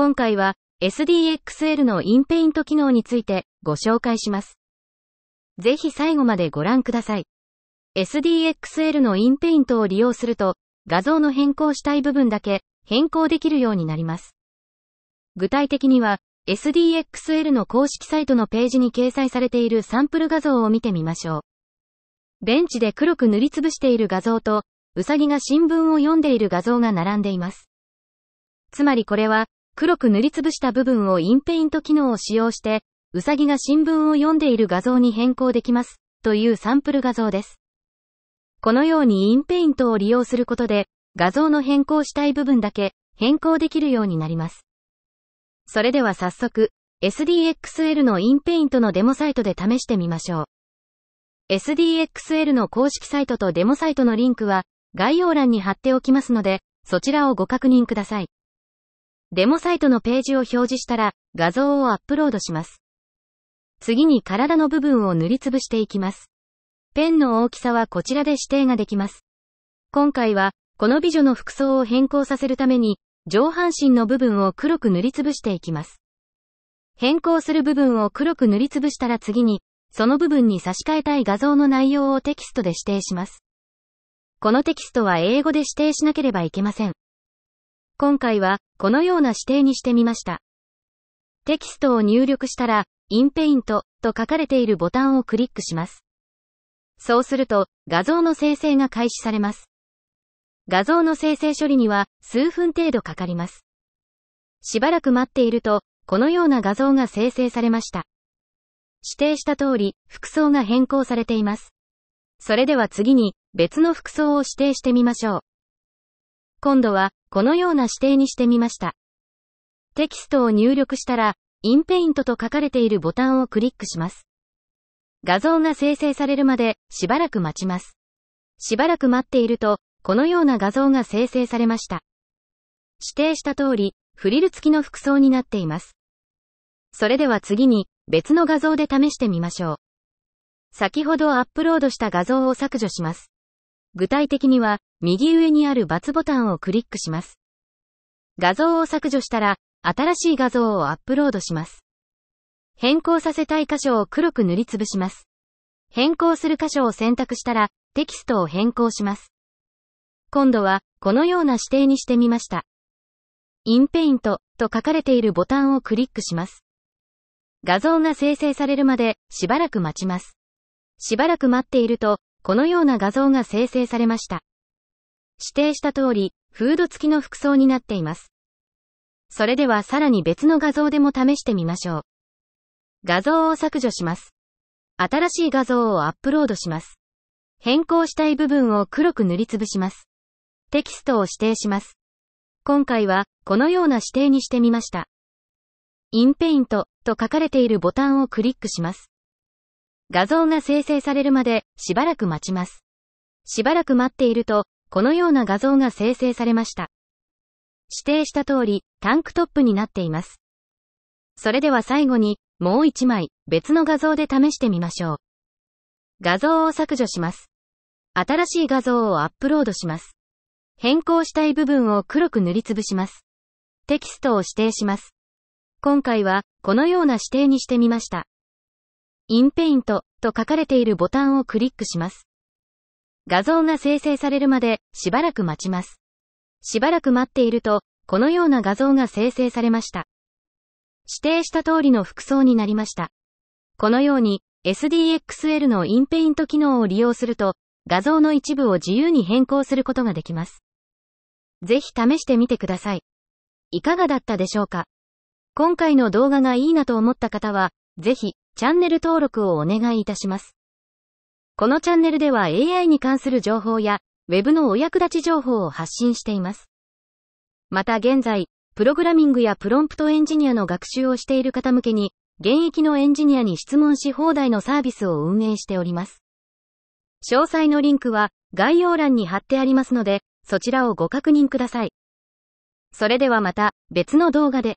今回は SDXL のインペイント機能についてご紹介します。ぜひ最後までご覧ください。SDXL のインペイントを利用すると、画像の変更したい部分だけ変更できるようになります。具体的には、SDXL の公式サイトのページに掲載されているサンプル画像を見てみましょう。ベンチで黒く塗りつぶしている画像と、ウサギが新聞を読んでいる画像が並んでいます。つまりこれは、黒く塗りつぶした部分をインペイント機能を使用して、うさぎが新聞を読んでいる画像に変更できます、というサンプル画像です。このようにインペイントを利用することで、画像の変更したい部分だけ変更できるようになります。それでは早速、SDXL のインペイントのデモサイトで試してみましょう。SDXL の公式サイトとデモサイトのリンクは概要欄に貼っておきますので、そちらをご確認ください。デモサイトのページを表示したら、画像をアップロードします。次に体の部分を塗りつぶしていきます。ペンの大きさはこちらで指定ができます。今回は、この美女の服装を変更させるために、上半身の部分を黒く塗りつぶしていきます。変更する部分を黒く塗りつぶしたら次に、その部分に差し替えたい画像の内容をテキストで指定します。このテキストは英語で指定しなければいけません。今回は、このような指定にしてみました。テキストを入力したら、インペイントと書かれているボタンをクリックします。そうすると、画像の生成が開始されます。画像の生成処理には、数分程度かかります。しばらく待っていると、このような画像が生成されました。指定した通り、服装が変更されています。それでは次に、別の服装を指定してみましょう。今度は、このような指定にしてみました。テキストを入力したら、インペイントと書かれているボタンをクリックします。画像が生成されるまで、しばらく待ちます。しばらく待っていると、このような画像が生成されました。指定した通り、フリル付きの服装になっています。それでは次に、別の画像で試してみましょう。先ほどアップロードした画像を削除します。具体的には、右上にある×ボタンをクリックします。画像を削除したら、新しい画像をアップロードします。変更させたい箇所を黒く塗りつぶします。変更する箇所を選択したら、テキストを変更します。今度は、このような指定にしてみました。インペイントと書かれているボタンをクリックします。画像が生成されるまでしばらく待ちます。しばらく待っているとこのような画像が生成されました。指定した通り、フード付きの服装になっています。それではさらに別の画像でも試してみましょう。画像を削除します。新しい画像をアップロードします。変更したい部分を黒く塗りつぶします。テキストを指定します。今回は、このような指定にしてみました。インペイントと書かれているボタンをクリックします。画像が生成されるまでしばらく待ちます。しばらく待っていると、このような画像が生成されました。指定した通り、タンクトップになっています。それでは最後に、もう一枚、別の画像で試してみましょう。画像を削除します。新しい画像をアップロードします。変更したい部分を黒く塗りつぶします。テキストを指定します。今回は、このような指定にしてみました。インペイントと書かれているボタンをクリックします。画像が生成されるまでしばらく待ちます。しばらく待っていると、このような画像が生成されました。指定した通りの服装になりました。このように SDXL のインペイント機能を利用すると、画像の一部を自由に変更することができます。ぜひ試してみてください。いかがだったでしょうか今回の動画がいいなと思った方は、ぜひ、チャンネル登録をお願いいたします。このチャンネルでは AI に関する情報や、Web のお役立ち情報を発信しています。また現在、プログラミングやプロンプトエンジニアの学習をしている方向けに、現役のエンジニアに質問し放題のサービスを運営しております。詳細のリンクは概要欄に貼ってありますので、そちらをご確認ください。それではまた別の動画で。